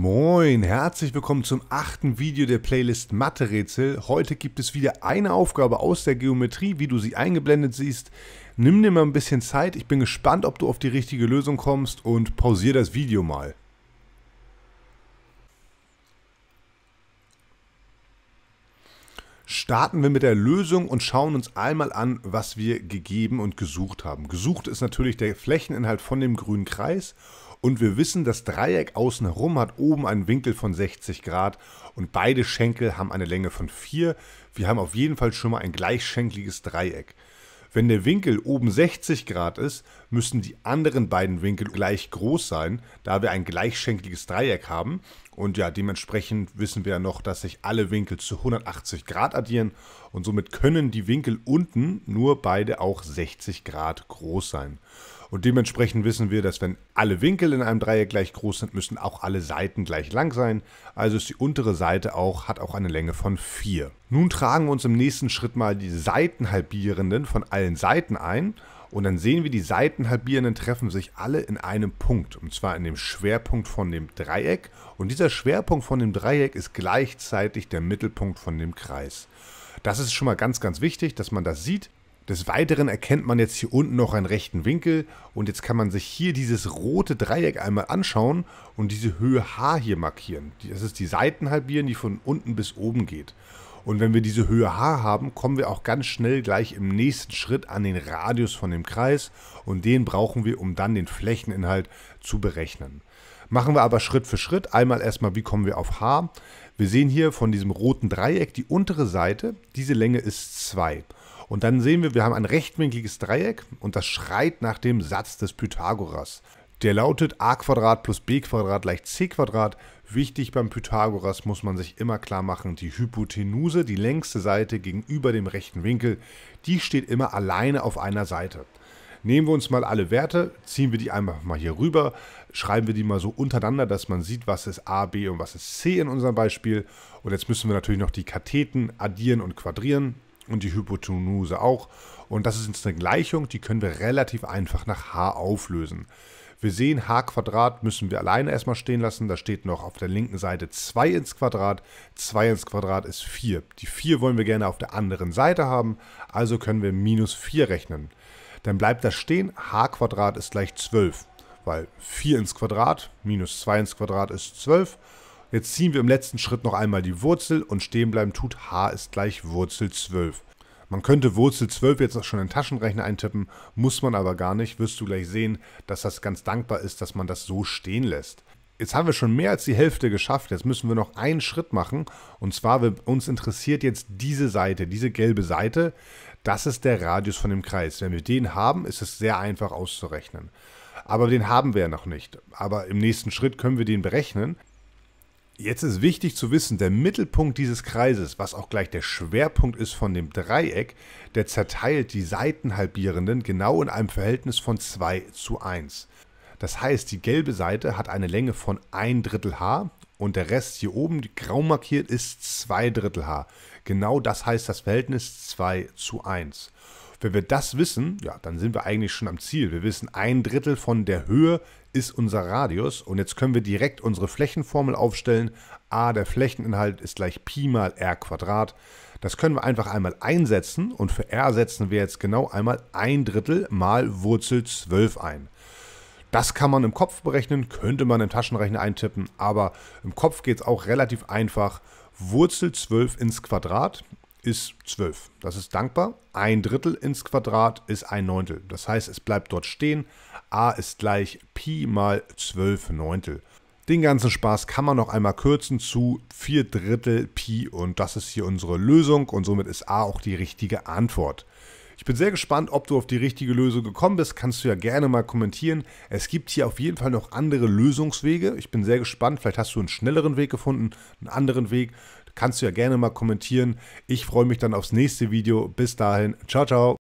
Moin, herzlich willkommen zum achten Video der Playlist Mathe-Rätsel. Heute gibt es wieder eine Aufgabe aus der Geometrie, wie du sie eingeblendet siehst. Nimm dir mal ein bisschen Zeit, ich bin gespannt, ob du auf die richtige Lösung kommst und pausier das Video mal. starten wir mit der Lösung und schauen uns einmal an, was wir gegeben und gesucht haben. Gesucht ist natürlich der Flächeninhalt von dem grünen Kreis und wir wissen, das Dreieck außen herum hat oben einen Winkel von 60 Grad und beide Schenkel haben eine Länge von 4. Wir haben auf jeden Fall schon mal ein gleichschenkliges Dreieck. Wenn der Winkel oben 60 Grad ist, müssen die anderen beiden Winkel gleich groß sein, da wir ein gleichschenkliges Dreieck haben. Und ja, dementsprechend wissen wir ja noch, dass sich alle Winkel zu 180 Grad addieren und somit können die Winkel unten nur beide auch 60 Grad groß sein. Und dementsprechend wissen wir, dass wenn alle Winkel in einem Dreieck gleich groß sind, müssen auch alle Seiten gleich lang sein. Also ist die untere Seite auch, hat auch eine Länge von 4. Nun tragen wir uns im nächsten Schritt mal die Seitenhalbierenden von allen Seiten ein. Und dann sehen wir, die Seitenhalbierenden treffen sich alle in einem Punkt, und zwar in dem Schwerpunkt von dem Dreieck. Und dieser Schwerpunkt von dem Dreieck ist gleichzeitig der Mittelpunkt von dem Kreis. Das ist schon mal ganz, ganz wichtig, dass man das sieht. Des Weiteren erkennt man jetzt hier unten noch einen rechten Winkel und jetzt kann man sich hier dieses rote Dreieck einmal anschauen und diese Höhe H hier markieren. Das ist die Seitenhalbieren, die von unten bis oben geht. Und wenn wir diese Höhe H haben, kommen wir auch ganz schnell gleich im nächsten Schritt an den Radius von dem Kreis und den brauchen wir, um dann den Flächeninhalt zu berechnen. Machen wir aber Schritt für Schritt. Einmal erstmal, wie kommen wir auf H? Wir sehen hier von diesem roten Dreieck die untere Seite. Diese Länge ist 2. Und dann sehen wir, wir haben ein rechtwinkliges Dreieck und das schreit nach dem Satz des Pythagoras. Der lautet a plus b gleich c Wichtig beim Pythagoras muss man sich immer klar machen, die Hypotenuse, die längste Seite gegenüber dem rechten Winkel, die steht immer alleine auf einer Seite. Nehmen wir uns mal alle Werte, ziehen wir die einfach mal hier rüber, schreiben wir die mal so untereinander, dass man sieht, was ist a, b und was ist c in unserem Beispiel. Und jetzt müssen wir natürlich noch die Katheten addieren und quadrieren und die Hypotenuse auch. Und das ist jetzt eine Gleichung, die können wir relativ einfach nach h auflösen. Wir sehen, h Quadrat müssen wir alleine erstmal stehen lassen. Da steht noch auf der linken Seite 2 ins Quadrat. 2 ins Quadrat ist 4. Die 4 wollen wir gerne auf der anderen Seite haben, also können wir minus 4 rechnen. Dann bleibt das stehen, h Quadrat ist gleich 12, weil 4 ins Quadrat minus 2 ins Quadrat ist 12 Jetzt ziehen wir im letzten Schritt noch einmal die Wurzel und stehen bleiben tut h ist gleich Wurzel 12. Man könnte Wurzel 12 jetzt auch schon in den Taschenrechner eintippen, muss man aber gar nicht, wirst du gleich sehen, dass das ganz dankbar ist, dass man das so stehen lässt. Jetzt haben wir schon mehr als die Hälfte geschafft, jetzt müssen wir noch einen Schritt machen und zwar uns interessiert jetzt diese Seite, diese gelbe Seite, das ist der Radius von dem Kreis. Wenn wir den haben, ist es sehr einfach auszurechnen. Aber den haben wir ja noch nicht. Aber im nächsten Schritt können wir den berechnen. Jetzt ist wichtig zu wissen, der Mittelpunkt dieses Kreises, was auch gleich der Schwerpunkt ist von dem Dreieck, der zerteilt die Seitenhalbierenden genau in einem Verhältnis von 2 zu 1. Das heißt, die gelbe Seite hat eine Länge von 1 Drittel h, und der Rest hier oben grau markiert ist 2 Drittel H. Genau das heißt das Verhältnis 2 zu 1. Wenn wir das wissen, ja, dann sind wir eigentlich schon am Ziel. Wir wissen, ein Drittel von der Höhe ist unser Radius und jetzt können wir direkt unsere Flächenformel aufstellen. A, der Flächeninhalt ist gleich Pi mal R Quadrat. Das können wir einfach einmal einsetzen und für R setzen wir jetzt genau einmal ein Drittel mal Wurzel 12 ein. Das kann man im Kopf berechnen, könnte man im Taschenrechner eintippen, aber im Kopf geht es auch relativ einfach. Wurzel 12 ins Quadrat ist 12. Das ist dankbar. Ein Drittel ins Quadrat ist ein Neuntel. Das heißt, es bleibt dort stehen. a ist gleich Pi mal 12 Neuntel. Den ganzen Spaß kann man noch einmal kürzen zu 4 Drittel Pi und das ist hier unsere Lösung und somit ist a auch die richtige Antwort. Ich bin sehr gespannt, ob du auf die richtige Lösung gekommen bist. Kannst du ja gerne mal kommentieren. Es gibt hier auf jeden Fall noch andere Lösungswege. Ich bin sehr gespannt. Vielleicht hast du einen schnelleren Weg gefunden, einen anderen Weg. Kannst du ja gerne mal kommentieren. Ich freue mich dann aufs nächste Video. Bis dahin. Ciao, ciao.